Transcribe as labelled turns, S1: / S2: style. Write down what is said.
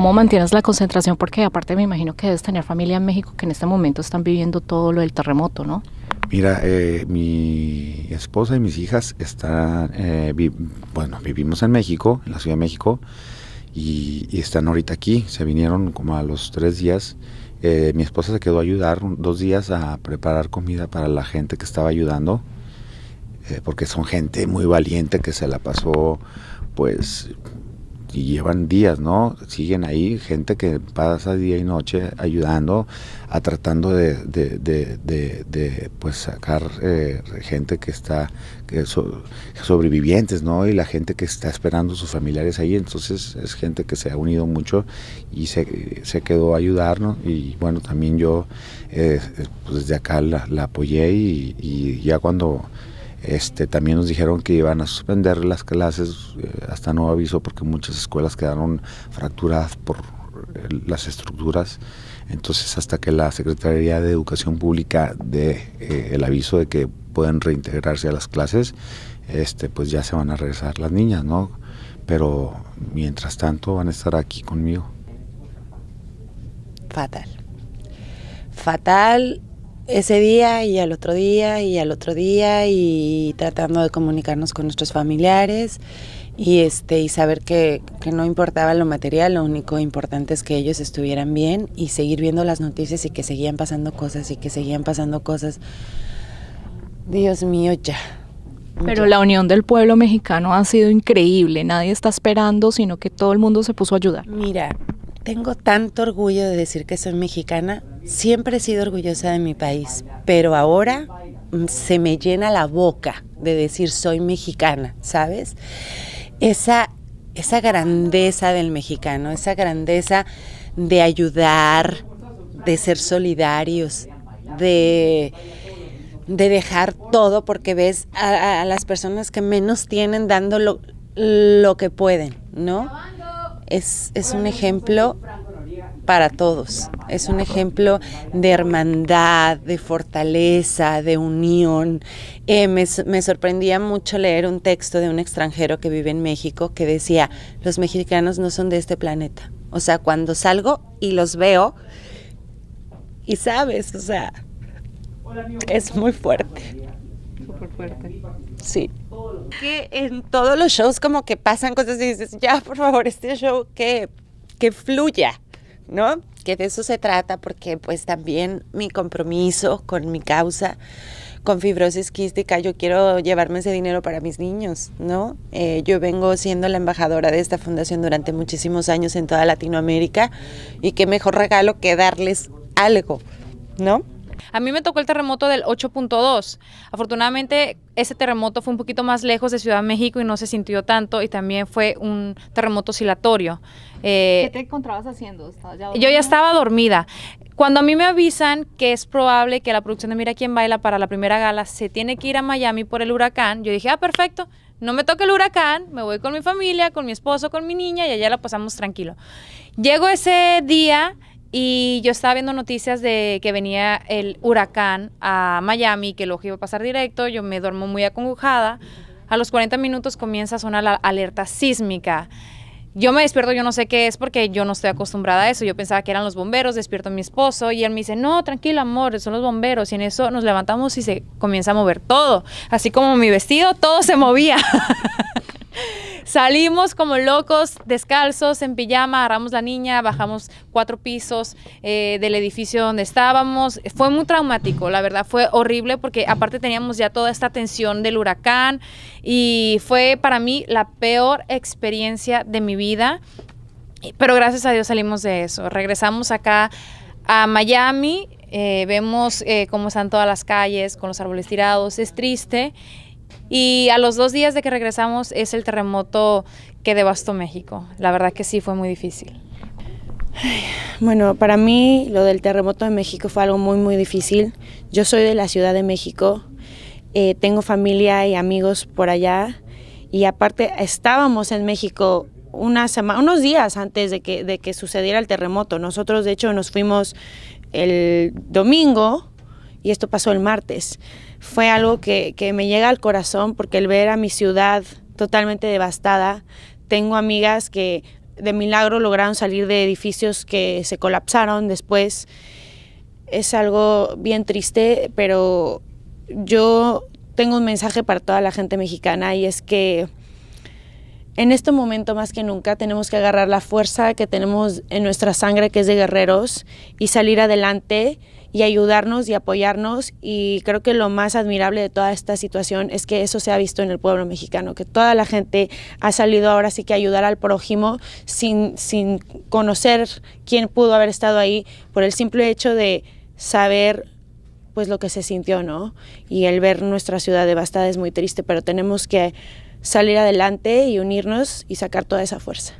S1: ¿Cómo mantienes la concentración? Porque aparte me imagino que debes tener familia en México que en este momento están viviendo todo lo del terremoto, ¿no?
S2: Mira, eh, mi esposa y mis hijas están, eh, bueno, vivimos en México, en la Ciudad de México, y, están ahorita aquí. Se vinieron como a los tres días. Eh, mi esposa se quedó a ayudar dos días a preparar comida para la gente que estaba ayudando, porque son gente muy valiente que se la pasó, pues y llevan días, ¿no? Siguen ahí gente que pasa día y noche ayudando, a tratando de, pues sacar eh, gente que está, que sobrevivientes, ¿no? Y la gente que está esperando sus familiares ahí. Entonces es gente que se ha unido mucho y se, quedó a ayudarnos. Y bueno, también yo eh, pues, desde acá la, apoyé y ya cuando este, también nos dijeron que iban a suspender las clases eh, hasta nuevo aviso porque muchas escuelas quedaron fracturadas por eh, las estructuras. Entonces, hasta que la Secretaría de Educación Pública dé eh, el aviso de que pueden reintegrarse a las clases, este, pues ya se van a regresar las niñas, ¿no? Pero mientras tanto van a estar aquí conmigo.
S3: Fatal. Fatal ese día y al otro día y al otro día y tratando de comunicarnos con nuestros familiares y este y saber que, no importaba lo material, lo único importante es que ellos estuvieran bien y seguir viendo las noticias y que seguían pasando cosas y que seguían pasando cosas. Dios mío, ya. Pero la unión
S1: del pueblo mexicano ha sido increíble, nadie está esperando, sino que todo el mundo se puso a ayudar.
S3: Mira, tengo tanto orgullo de decir que soy mexicana, Siempre he sido orgullosa de mi país, pero ahora mm, se me llena la boca de decir soy mexicana, ¿sabes? Esa, esa grandeza del mexicano, esa grandeza de ayudar, de ser solidarios, de, de dejar todo porque ves a, las personas que menos tienen dando lo, que pueden, ¿no? Es, es un ejemplo para todos. Es un ejemplo de hermandad, de fortaleza, de unión. Eh, me, sorprendía mucho leer un texto de un extranjero que vive en México que decía, los mexicanos no son de este planeta. O sea, cuando salgo y los veo, y sabes, o sea, es muy fuerte. Súper fuerte. Sí. Que en todos los shows como que pasan cosas y dices, ya, por favor, este show que, que fluya. ¿no? Que de eso se trata porque pues también mi compromiso con mi causa, con fibrosis quística, yo quiero llevarme ese dinero para mis niños, ¿no? Eh, yo vengo siendo la embajadora de esta fundación durante muchísimos años en toda Latinoamérica y qué mejor regalo que darles algo, ¿no?
S4: A mí me tocó el terremoto del 8.2. Afortunadamente, ese terremoto fue un poquito más lejos de Ciudad de México y no se sintió tanto y también fue un terremoto oscilatorio. Eh, ¿Qué te
S1: encontrabas haciendo? yo ya estaba
S4: dormida. Cuando a mí me avisan que es probable que la producción de Mira quién baila para la primera gala se tiene que ir a Miami por el huracán, yo dije, ah, perfecto, no me toca el huracán, me voy con mi familia, con mi esposo, con mi niña y allá la pasamos tranquilo. Llego ese día y yo estaba viendo noticias de que venía el huracán a Miami, que lo iba a pasar directo, yo me duermo muy acongojada. A los 40 minutos comienza a sonar la alerta sísmica. Yo me despierto, yo no sé qué es porque yo no estoy acostumbrada a eso. Yo pensaba que eran los bomberos, despierto a mi esposo y él me dice, no, tranquilo amor, son los bomberos. Y en eso nos levantamos y se comienza a mover todo. Así como mi vestido, todo se movía. Salimos como locos, descalzos, en pijama, agarramos la niña, bajamos cuatro pisos eh, del edificio donde estábamos. Fue muy traumático, la verdad, fue horrible porque aparte teníamos ya toda esta tensión del huracán y fue para mí la peor experiencia de mi vida. Pero gracias a Dios salimos de eso. Regresamos acá a Miami, eh, vemos eh, cómo están todas las calles con los árboles tirados, es triste. Y a los dos días de que regresamos es el terremoto que devastó México. La verdad que
S1: sí fue muy difícil. Bueno, para mí lo del terremoto en México fue algo muy, muy difícil. Yo soy de la Ciudad de México, eh, tengo familia y amigos por allá y aparte estábamos en México una unos días antes de que, de que sucediera el terremoto. Nosotros de hecho nos fuimos el domingo y esto pasó el martes. Fue algo que, me llega al corazón porque el ver a mi ciudad totalmente devastada, tengo amigas que de milagro lograron salir de edificios que se colapsaron después. Es algo bien triste, pero yo tengo un mensaje para toda la gente mexicana y es que en este momento más que nunca tenemos que agarrar la fuerza que tenemos en nuestra sangre, que es de guerreros, y salir adelante y ayudarnos y apoyarnos y creo que lo más admirable de toda esta situación es que eso se ha visto en el pueblo mexicano, que toda la gente ha salido ahora sí que a ayudar al prójimo sin, sin conocer quién pudo haber estado ahí por el simple hecho de saber pues lo que se sintió, ¿no? Y el ver nuestra ciudad devastada es muy triste, pero tenemos que salir adelante y unirnos y sacar toda esa fuerza.